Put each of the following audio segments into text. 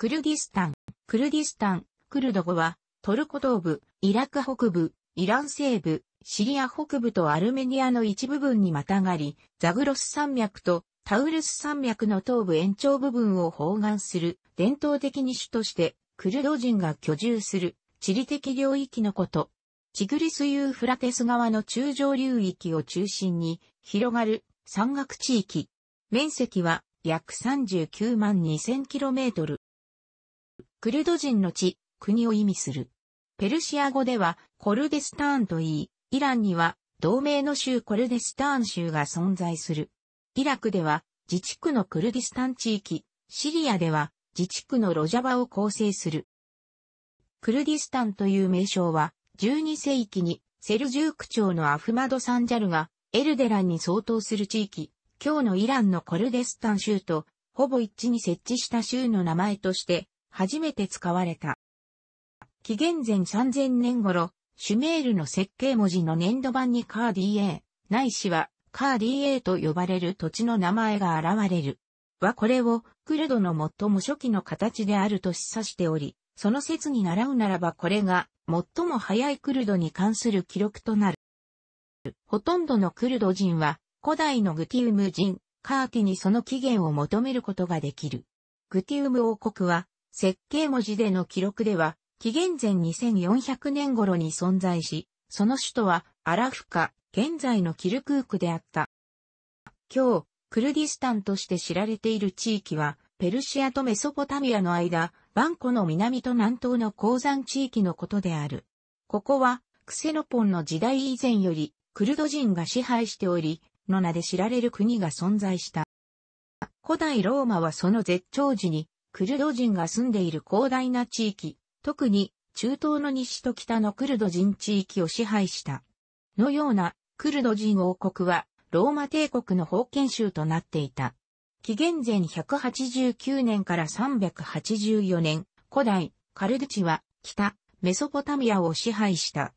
クルディスタン。クルディスタン、クルド語は、トルコ東部、イラク北部、イラン西部、シリア北部とアルメニアの一部分にまたがり、ザグロス山脈とタウルス山脈の東部延長部分を包含する伝統的に主として、クルド人が居住する地理的領域のこと。チグリス・ユーフラテス側の中上流域を中心に広がる山岳地域。面積は約39万 2000km。クルド人の地、国を意味する。ペルシア語ではコルデスターンと言い、イランには同盟の州コルデスターン州が存在する。イラクでは自治区のクルディスタン地域、シリアでは自治区のロジャバを構成する。クルディスタンという名称は12世紀にセルジューク朝のアフマドサンジャルがエルデランに相当する地域、今日のイランのコルデスタン州とほぼ一致に設置した州の名前として初めて使われた。紀元前3000年頃、シュメールの設計文字の粘土版にカーディエー、ないしはカーディエーと呼ばれる土地の名前が現れる。はこれをクルドの最も初期の形であると示唆しており、その説に倣うならばこれが最も早いクルドに関する記録となる。ほとんどのクルド人は古代のグティウム人、カーティにその起源を求めることができる。グティウム王国は設計文字での記録では、紀元前2400年頃に存在し、その首都はアラフカ、現在のキルクークであった。今日、クルディスタンとして知られている地域は、ペルシアとメソポタミアの間、バンコの南と南東の鉱山地域のことである。ここは、クセノポンの時代以前より、クルド人が支配しており、の名で知られる国が存在した。古代ローマはその絶頂時に、クルド人が住んでいる広大な地域、特に中東の西と北のクルド人地域を支配した。のようなクルド人王国はローマ帝国の封建州となっていた。紀元前189年から384年、古代カルドチは北メソポタミアを支配した。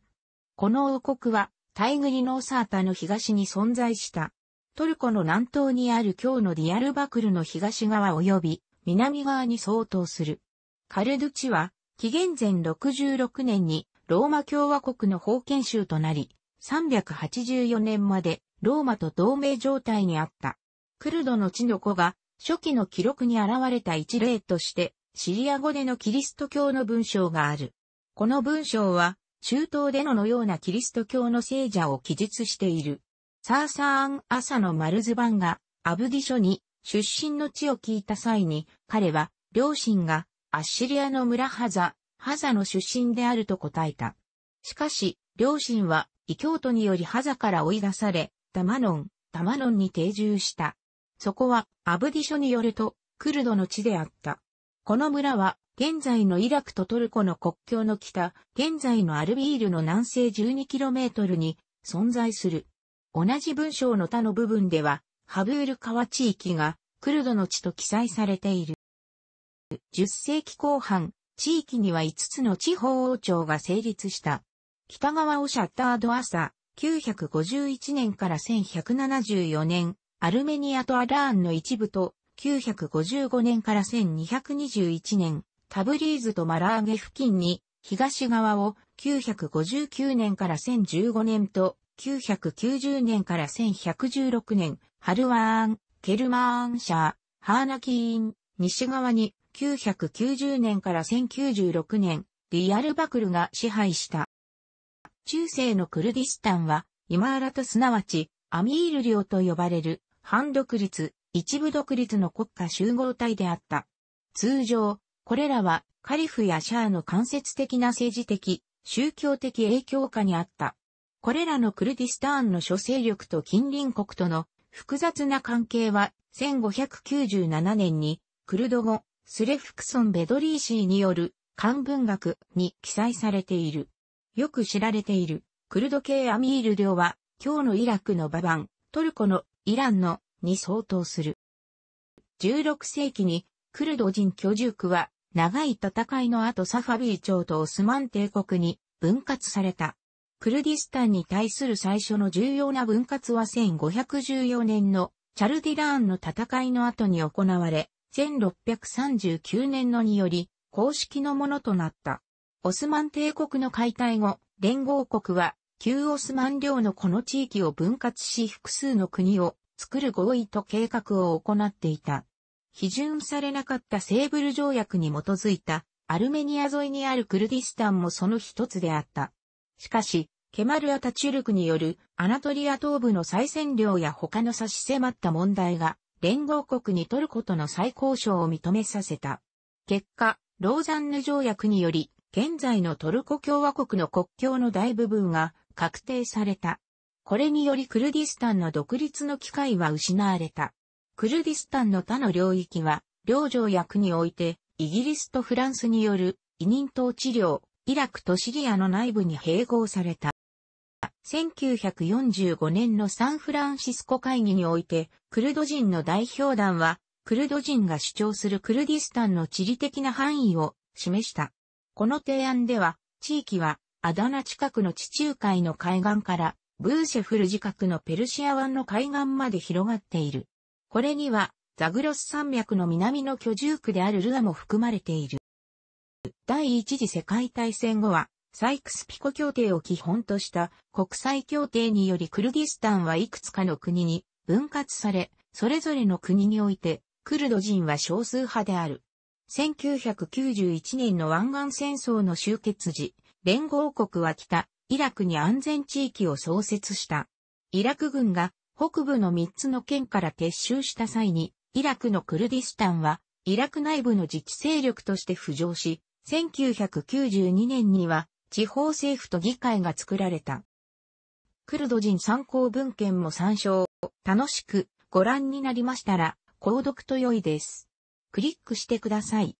この王国はタイグリノーサータの東に存在した。トルコの南東にある今日のディアルバクルの東側及び南側に相当する。カルドゥチは、紀元前66年にローマ共和国の封建州となり、384年までローマと同盟状態にあった。クルドの地の子が初期の記録に現れた一例として、シリア語でのキリスト教の文章がある。この文章は、中東でののようなキリスト教の聖者を記述している。サーサーン・アサのマルズ版が、アブディ書に出身の地を聞いた際に、彼は、両親が、アッシリアの村ハザ、ハザの出身であると答えた。しかし、両親は、異教徒によりハザから追い出され、ダマノン、ダマノンに定住した。そこは、アブディ書によると、クルドの地であった。この村は、現在のイラクとトルコの国境の北、現在のアルビールの南西 12km に存在する。同じ文章の他の部分では、カブール川地域がクルドの地と記載されている。10世紀後半、地域には5つの地方王朝が成立した。北側をシャッタードアサ、951年から1174年、アルメニアとアラーンの一部と、955年から1221年、タブリーズとマラーゲ付近に、東側を959年から1015年と、1990年から1116年、ハルワーン、ケルマーンシャー、ハーナキーン、西側に990年から1096年、リアルバクルが支配した。中世のクルディスタンは、イマーラとすなわち、アミール領と呼ばれる、反独立、一部独立の国家集合体であった。通常、これらはカリフやシャーの間接的な政治的、宗教的影響下にあった。これらのクルディスターンの諸勢力と近隣国との複雑な関係は1597年にクルド語スレフクソン・ベドリーシーによる漢文学に記載されている。よく知られているクルド系アミール領は今日のイラクのババン、トルコのイランのに相当する。16世紀にクルド人居住区は長い戦いの後サファビー朝とオスマン帝国に分割された。クルディスタンに対する最初の重要な分割は1514年のチャルディラーンの戦いの後に行われ、1639年のにより公式のものとなった。オスマン帝国の解体後、連合国は旧オスマン領のこの地域を分割し複数の国を作る合意と計画を行っていた。批准されなかったセーブル条約に基づいたアルメニア沿いにあるクルディスタンもその一つであった。しかし、ケマル・アタチュルクによるアナトリア東部の再占領や他の差し迫った問題が連合国にトルコとの再交渉を認めさせた。結果、ローザンヌ条約により、現在のトルコ共和国の国境の大部分が確定された。これによりクルディスタンの独立の機会は失われた。クルディスタンの他の領域は、両条約において、イギリスとフランスによる委任統治領、イラクとシリアの内部に併合された。1945年のサンフランシスコ会議において、クルド人の代表団は、クルド人が主張するクルディスタンの地理的な範囲を示した。この提案では、地域は、アダナ近くの地中海の海岸から、ブーシェフル近くのペルシア湾の海岸まで広がっている。これには、ザグロス山脈の南の居住区であるルアも含まれている。第一次世界大戦後は、サイクスピコ協定を基本とした国際協定によりクルディスタンはいくつかの国に分割され、それぞれの国においてクルド人は少数派である。1991年の湾岸戦争の終結時、連合国は北、イラクに安全地域を創設した。イラク軍が北部の3つの県から撤収した際に、イラクのクルディスタンは、イラク内部の自治勢力として浮上し、1992年には地方政府と議会が作られた。クルド人参考文献も参照。楽しくご覧になりましたら、購読と良いです。クリックしてください。